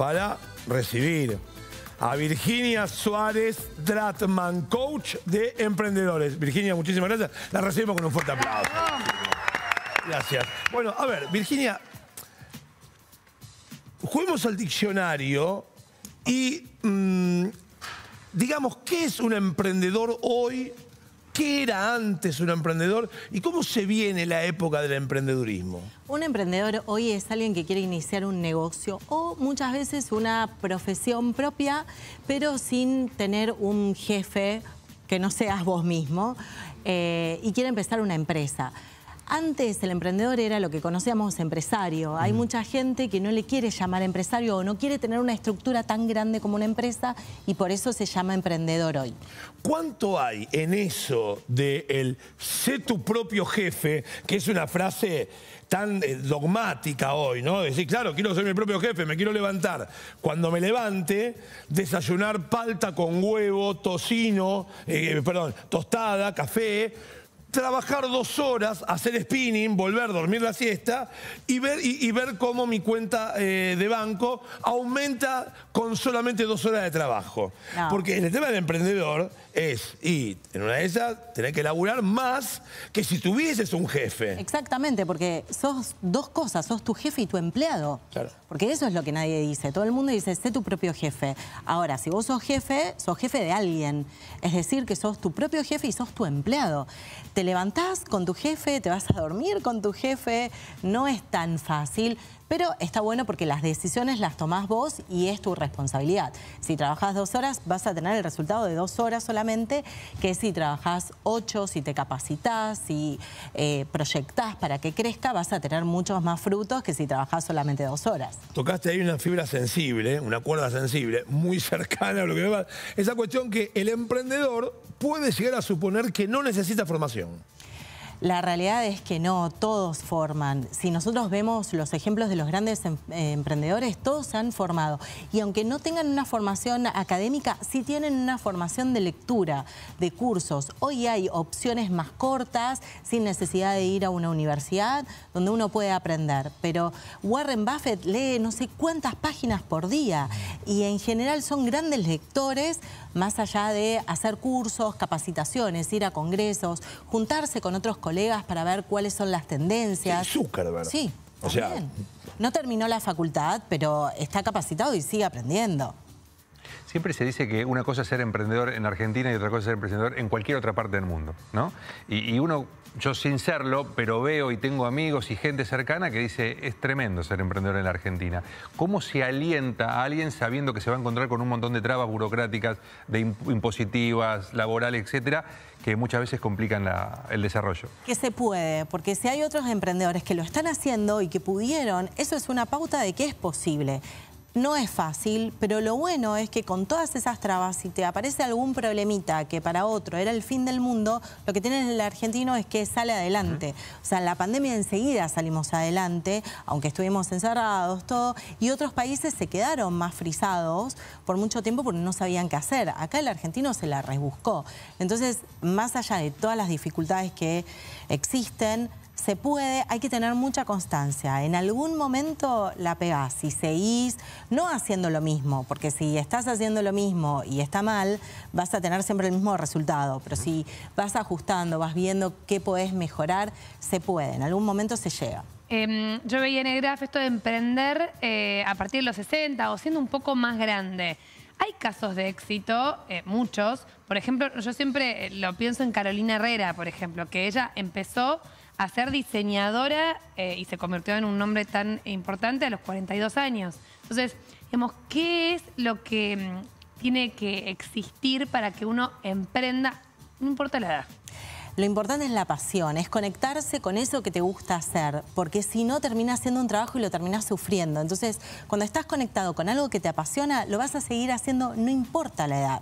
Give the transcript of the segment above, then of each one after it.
para recibir a Virginia Suárez Dratman, coach de emprendedores. Virginia, muchísimas gracias. La recibimos con un fuerte aplauso. Gracias. Bueno, a ver, Virginia, juguemos al diccionario y mm, digamos, ¿qué es un emprendedor hoy ¿Qué era antes un emprendedor y cómo se viene la época del emprendedurismo? Un emprendedor hoy es alguien que quiere iniciar un negocio o muchas veces una profesión propia, pero sin tener un jefe que no seas vos mismo eh, y quiere empezar una empresa. Antes el emprendedor era lo que conocíamos empresario. Hay mm. mucha gente que no le quiere llamar empresario o no quiere tener una estructura tan grande como una empresa y por eso se llama emprendedor hoy. ¿Cuánto hay en eso de el sé tu propio jefe, que es una frase tan eh, dogmática hoy, ¿no? Decir, claro, quiero ser mi propio jefe, me quiero levantar. Cuando me levante, desayunar palta con huevo, tocino, eh, perdón, tostada, café trabajar dos horas, hacer spinning, volver, a dormir la siesta y ver, y, ver cómo mi cuenta eh, de banco aumenta con solamente dos horas de trabajo. Porque el tema del emprendedor es, y en una de ellas, tener que laburar más que si tuvieses un jefe. Exactamente, porque sos dos cosas, sos tu jefe y tu empleado. Porque eso es lo que nadie dice. Todo el mundo dice, sé tu propio jefe. Ahora, si vos sos jefe, sos jefe de alguien. Es decir, que sos tu propio jefe y sos tu empleado te levantás con tu jefe, te vas a dormir con tu jefe, no es tan fácil. Pero está bueno porque las decisiones las tomás vos y es tu responsabilidad. Si trabajás dos horas, vas a tener el resultado de dos horas solamente, que si trabajás ocho, si te capacitas, si eh, proyectás para que crezca, vas a tener muchos más frutos que si trabajás solamente dos horas. Tocaste ahí una fibra sensible, una cuerda sensible, muy cercana a lo que va. Esa cuestión que el emprendedor puede llegar a suponer que no necesita formación. La realidad es que no, todos forman. Si nosotros vemos los ejemplos de los grandes em, eh, emprendedores, todos se han formado. Y aunque no tengan una formación académica, sí tienen una formación de lectura, de cursos. Hoy hay opciones más cortas, sin necesidad de ir a una universidad, donde uno puede aprender. Pero Warren Buffett lee no sé cuántas páginas por día y en general son grandes lectores más allá de hacer cursos, capacitaciones, ir a congresos, juntarse con otros colegas para ver cuáles son las tendencias. Sí, Sí, o sea... No terminó la facultad, pero está capacitado y sigue aprendiendo. Siempre se dice que una cosa es ser emprendedor en Argentina y otra cosa es ser emprendedor en cualquier otra parte del mundo, ¿no? Y, uno, yo sin serlo, pero veo y tengo amigos y gente cercana que dice, es tremendo ser emprendedor en la Argentina. ¿Cómo se alienta a alguien sabiendo que se va a encontrar con un montón de trabas burocráticas, de impositivas, laborales, etcétera, que muchas veces complican el desarrollo? Que se puede, porque si hay otros emprendedores que lo están haciendo y que pudieron, eso es una pauta de que es posible. No es fácil, pero lo bueno es que con todas esas trabas, si te aparece algún problemita que para otro era el fin del mundo, lo que tiene el argentino es que sale adelante. O sea, en la pandemia enseguida salimos adelante, aunque estuvimos encerrados, todo, y otros países se quedaron más frisados por mucho tiempo porque no sabían qué hacer. Acá el argentino se la rebuscó. Entonces, más allá de todas las dificultades que existen, se puede, hay que tener mucha constancia. En algún momento la pegás y seguís no haciendo lo mismo, porque si estás haciendo lo mismo y está mal, vas a tener siempre el mismo resultado. Pero si vas ajustando, vas viendo qué podés mejorar, se puede, en algún momento se llega. Em, yo veía en el graf esto de emprender eh, a partir de los 60 o siendo un poco más grande. Hay casos de éxito, eh, muchos. Por ejemplo, yo siempre eh, lo pienso en Carolina Herrera, por ejemplo, que ella empezó a ser diseñadora eh, y se convirtió en un nombre tan importante a los 42 años. Entonces, digamos, ¿qué es lo que mm, tiene que existir para que uno emprenda, no importa la edad? Lo importante es la pasión, es conectarse con eso que te gusta hacer, porque si no terminas haciendo un trabajo y lo terminas sufriendo. Entonces, cuando estás conectado con algo que te apasiona, lo vas a seguir haciendo no importa la edad.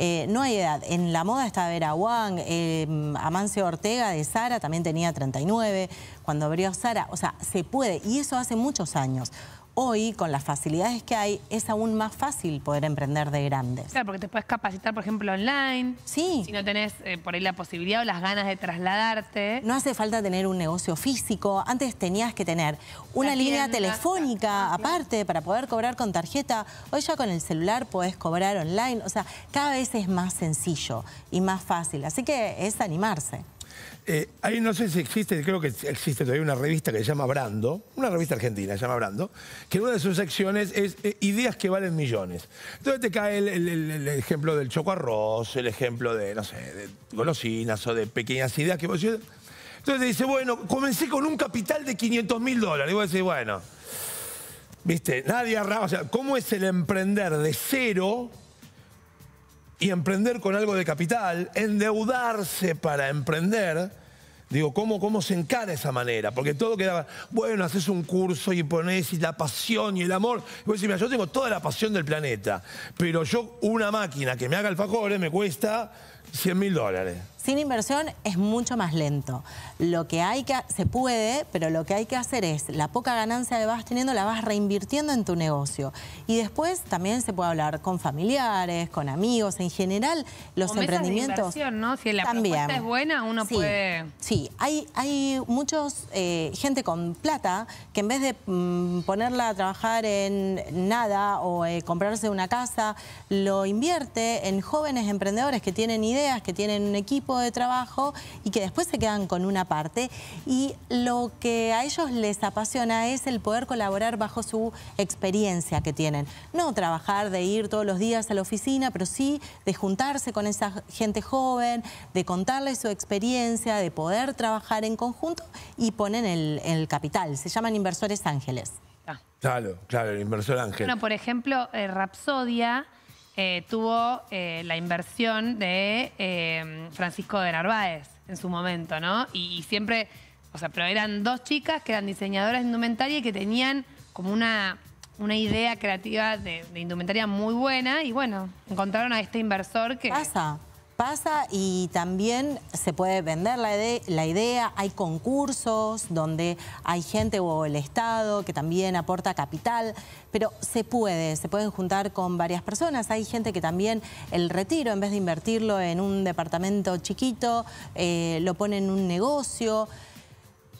Eh, no hay edad. En la moda está Vera Wang, em, Amancio Ortega de Sara también tenía 39, cuando abrió Sara. O sea, se puede, y eso hace muchos años hoy, con las facilidades que hay, es aún más fácil poder emprender de grandes. Claro, porque te puedes capacitar, por ejemplo, online. Sí. Si no tenés eh, por ahí la posibilidad o las ganas de trasladarte. No hace falta tener un negocio físico. Antes tenías que tener una línea telefónica ah, aparte para poder cobrar con tarjeta. Hoy ya con el celular podés cobrar online. O sea, cada vez es más sencillo y más fácil. Así que es animarse. Eh, ahí no sé si existe, creo que existe todavía una revista que se llama Brando, una revista argentina se llama Brando, que una de sus secciones es eh, ideas que valen millones. Entonces te cae el, ejemplo del choco arroz, el ejemplo de, no sé, de golosinas o de pequeñas ideas que Entonces te dice, bueno, comencé con un capital de 500 mil dólares. Y vos decís, bueno, viste, nadie arraba, o sea, ¿cómo es el emprender de cero? y emprender con algo de capital, endeudarse para emprender. Digo, ¿cómo, ¿cómo se encara esa manera? Porque todo quedaba, bueno, haces un curso y pones la pasión y el amor. Y vos decís, mira, yo tengo toda la pasión del planeta, pero yo una máquina que me haga alfajores me cuesta 100 mil dólares. Sin inversión es mucho más lento. Lo que hay que, se puede, pero lo que hay que hacer es la poca ganancia que vas teniendo la vas reinvirtiendo en tu negocio. Y después también se puede hablar con familiares, con amigos, en general los emprendimientos. ¿no? Si la también. es buena, uno puede. Sí, hay, hay muchos eh, gente con plata que en vez de mm, ponerla a trabajar en nada o eh, comprarse una casa, lo invierte en jóvenes emprendedores que tienen ideas que tienen un equipo de trabajo y que después se quedan con una parte. Y lo que a ellos les apasiona es el poder colaborar bajo su experiencia que tienen. No trabajar de ir todos los días a la oficina, pero sí de juntarse con esa gente joven, de contarles su experiencia, de poder trabajar en conjunto y ponen el, capital. Se llaman inversores ángeles. Ah. Claro, claro, el inversor ángel. Bueno, por ejemplo, eh, Rapsodia eh, tuvo eh, la inversión de eh, Francisco de Narváez en su momento, ¿no? Y, siempre, o sea, pero eran dos chicas que eran diseñadoras de indumentaria y que tenían como una, una idea creativa de, de indumentaria muy buena y bueno, encontraron a este inversor que pasa y también se puede vender la, idea, hay concursos donde hay gente o el Estado que también aporta capital, pero se puede, se pueden juntar con varias personas, hay gente que también el retiro, en vez de invertirlo en un departamento chiquito, eh, lo pone en un negocio.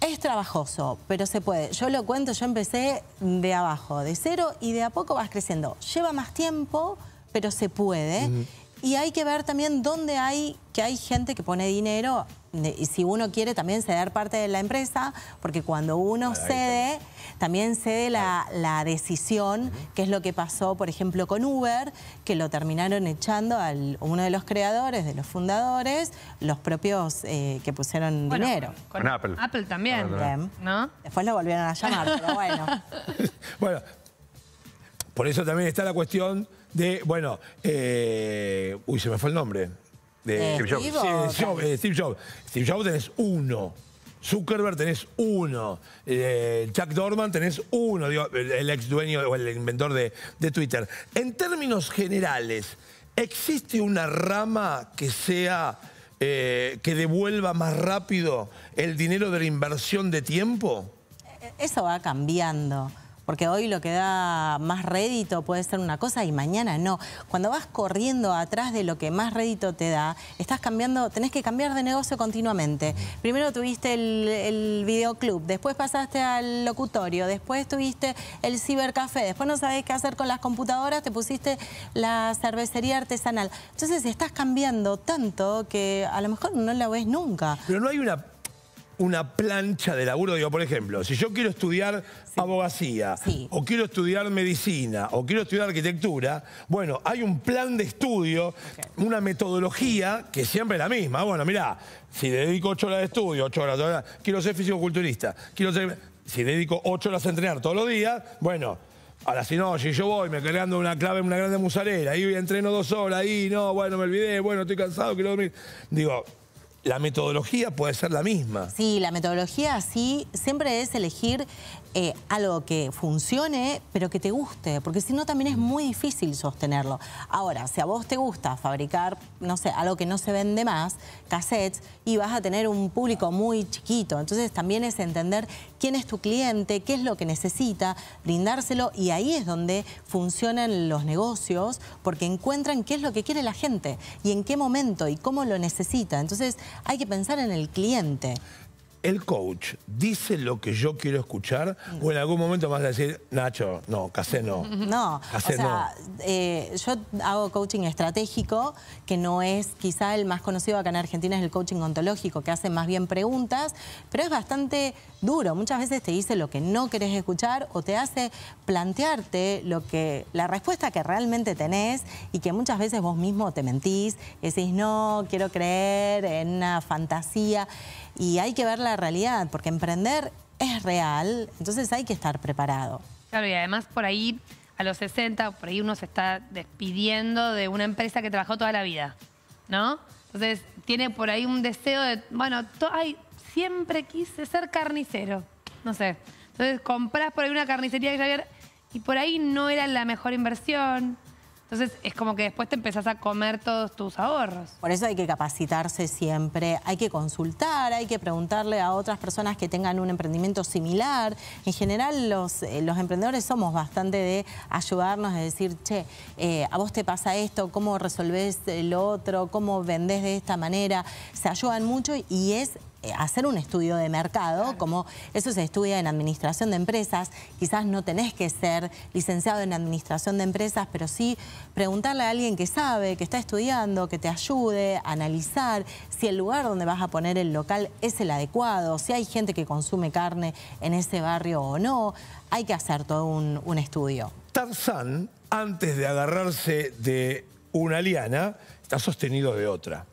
Es trabajoso, pero se puede. Yo lo cuento, yo empecé de abajo, de cero, y de a poco vas creciendo. Lleva más tiempo, pero se puede. Y hay que ver también dónde hay, que hay gente que pone dinero, y si uno quiere también ceder parte de la empresa, porque cuando uno cede, también cede la, la decisión, que es lo que pasó, por ejemplo, con Uber, que lo terminaron echando a uno de los creadores, de los fundadores, los propios eh, que pusieron dinero. Con, Apple. Apple también, Después lo volvieron a llamar, pero bueno. bueno, por eso también está la cuestión de, bueno, eh, uy, se me fue el nombre. Steve Jobs. Steve Jobs. Steve Jobs tenés uno. Zuckerberg tenés uno, Jack eh, Dorman tenés uno, digo, el, ex dueño o el inventor de, Twitter. En términos generales, ¿existe una rama que sea eh, que devuelva más rápido el dinero de la inversión de tiempo? E, e, eso va cambiando porque hoy lo que da más rédito puede ser una cosa y mañana no. Cuando vas corriendo atrás de lo que más rédito te da, estás cambiando, tenés que cambiar de negocio continuamente. Primero tuviste el, el videoclub, después pasaste al locutorio, después tuviste el cibercafé, después no sabés qué hacer con las computadoras, te pusiste la cervecería artesanal. Entonces estás cambiando tanto que a lo mejor no la ves nunca. Pero no hay una una plancha de laburo. Digo, por ejemplo, si yo quiero estudiar abogacía, o quiero estudiar medicina, o quiero estudiar arquitectura, bueno, hay un plan de estudio, una metodología que siempre es la misma. Bueno, mirá, si dedico ocho horas de estudio, ocho horas, quiero ser físico quiero ser... Si dedico ocho horas a entrenar todos los días, bueno, Ahora, si no, si yo voy me creando una clave en una grande musarela, ahí entreno dos horas, ahí no, bueno, me olvidé, bueno, estoy cansado, quiero dormir. Digo, la metodología puede ser la misma. Sí, la metodología sí, siempre es elegir eh, algo que funcione, pero que te guste, porque si no también es mm. muy difícil sostenerlo. Ahora, si a vos te gusta fabricar, no sé, algo que no se vende más, cassettes, y vas a tener un público muy chiquito, entonces también es entender quién es tu cliente, qué es lo que necesita, brindárselo, y ahí es donde funcionan los negocios, porque encuentran qué es lo que quiere la gente, y en qué momento, y cómo lo necesita. Entonces, hay que pensar en el cliente. ¿El coach dice lo que yo quiero escuchar? ¿O en algún momento vas a decir, Nacho, no, casé no? No, o sea, eh, yo hago coaching estratégico, que no es quizá el más conocido acá en Argentina, es el coaching ontológico, que hace más bien preguntas, pero es bastante duro. Muchas veces te dice lo que no querés escuchar o te hace plantearte lo que, la respuesta que realmente tenés y que muchas veces vos mismo te mentís, decís, no, quiero creer en una fantasía. Y hay que verla realidad, porque emprender es real, entonces hay que estar preparado. Claro, y además por ahí, a los 60, por ahí uno se está despidiendo de una empresa que trabajó toda la vida, ¿no? Entonces tiene por ahí un deseo de, bueno, ay, siempre quise ser carnicero, no sé. Entonces compras por ahí una carnicería que ya y por ahí no era la mejor inversión, entonces es como que después te empezás a comer todos tus ahorros. Por eso hay que capacitarse siempre, hay que consultar, hay que preguntarle a otras personas que tengan un emprendimiento similar. En general los, eh, los emprendedores somos bastante de ayudarnos, de decir, che, eh, a vos te pasa esto, cómo resolvés el otro, cómo vendés de esta manera. Se ayudan mucho y es eh, hacer un estudio de mercado, como eso se estudia en administración de empresas, quizás no tenés que ser licenciado en administración de empresas, pero sí preguntarle a alguien que sabe, que está estudiando, que te ayude a analizar si el lugar donde vas a poner el local es el adecuado, si hay gente que consume carne en ese barrio o no, hay que hacer todo un, un estudio. Tarzán, antes de agarrarse de una liana, está sostenido de otra.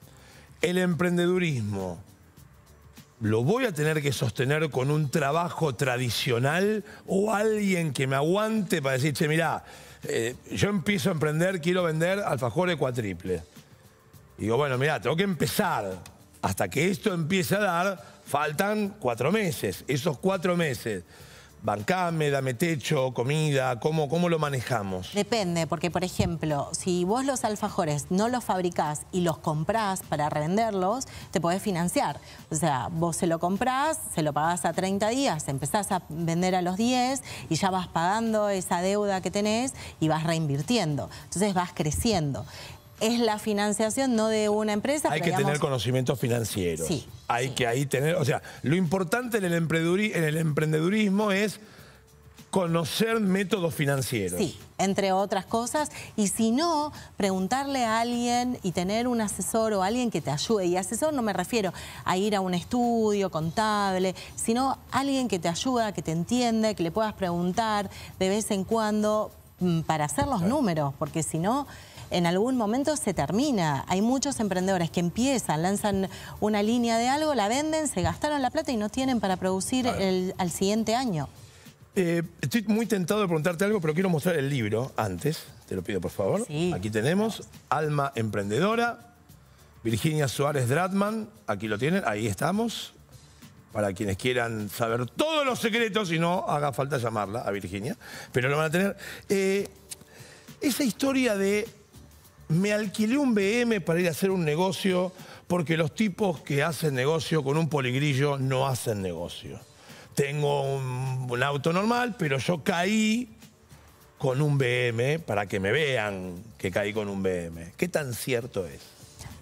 El emprendedurismo, lo voy a tener que sostener con un trabajo tradicional o alguien que me aguante para decir, che, mirá, eh, yo empiezo a emprender, quiero vender alfajores cuatriple. Y digo, bueno, mirá, tengo que empezar. Hasta que esto empiece a dar, faltan cuatro meses. Esos cuatro meses bancame, dame techo, comida? ¿Cómo, ¿Cómo lo manejamos? Depende, porque por ejemplo, si vos los alfajores no los fabricás y los comprás para revenderlos, te podés financiar. O sea, vos se lo comprás, se lo pagás a 30 días, empezás a vender a los 10 y ya vas pagando esa deuda que tenés y vas reinvirtiendo. Entonces vas creciendo es la financiación, no de una empresa. Hay que tener conocimientos financieros. Sí, Hay que ahí tener, o sea, lo importante en el, en el emprendedurismo es conocer métodos financieros. Sí, entre otras cosas. Y si no, preguntarle a alguien y tener un asesor o alguien que te ayude. Y asesor no me refiero a ir a un estudio contable, sino alguien que te ayuda, que te entiende, que le puedas preguntar de vez en cuando mm, para hacer los números, porque si no en algún momento se termina. Hay muchos emprendedores que empiezan, lanzan una línea de algo, la venden, se gastaron la plata y no tienen para producir el, al siguiente año. Eh, estoy muy tentado de preguntarte algo, pero quiero mostrar el libro antes. Te lo pido, por favor. Aquí tenemos Alma Emprendedora, Virginia Suárez Dratman. Aquí lo tienen, ahí estamos. Para quienes quieran saber todos los secretos, y no, haga falta llamarla a Virginia. Pero lo van a tener. Eh, esa historia de me alquilé un BM para ir a hacer un negocio porque los tipos que hacen negocio con un poligrillo no hacen negocio. Tengo un, auto normal, pero yo caí con un BM para que me vean que caí con un BM. ¿Qué tan cierto es?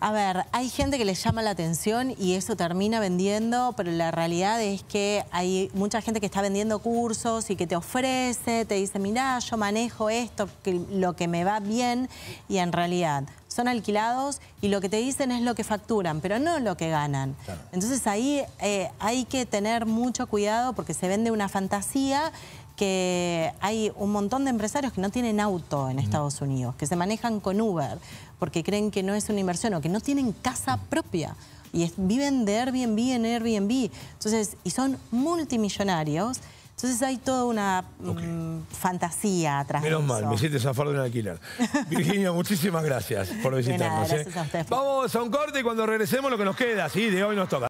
A ver, hay gente que les llama la atención y eso termina vendiendo, pero la realidad es que hay mucha gente que está vendiendo cursos y que te ofrece, te dice, mirá, yo manejo esto, lo que me va bien, y en realidad son alquilados y lo que te dicen es lo que facturan, pero no lo que ganan. Entonces ahí eh, hay que tener mucho cuidado porque se vende una fantasía que hay un montón de empresarios que no tienen auto en Estados Unidos, que se manejan con Uber, porque creen que no es una inversión o que no tienen casa propia. Y viven de Airbnb en Airbnb. Entonces, y son multimillonarios. Entonces hay toda una mm, fantasía atrás Menos de eso. mal, me hiciste zafar de un alquiler. Virginia, muchísimas gracias por visitarnos. ¿eh? Vamos a un corte y cuando regresemos lo que nos queda, sí, de hoy nos toca.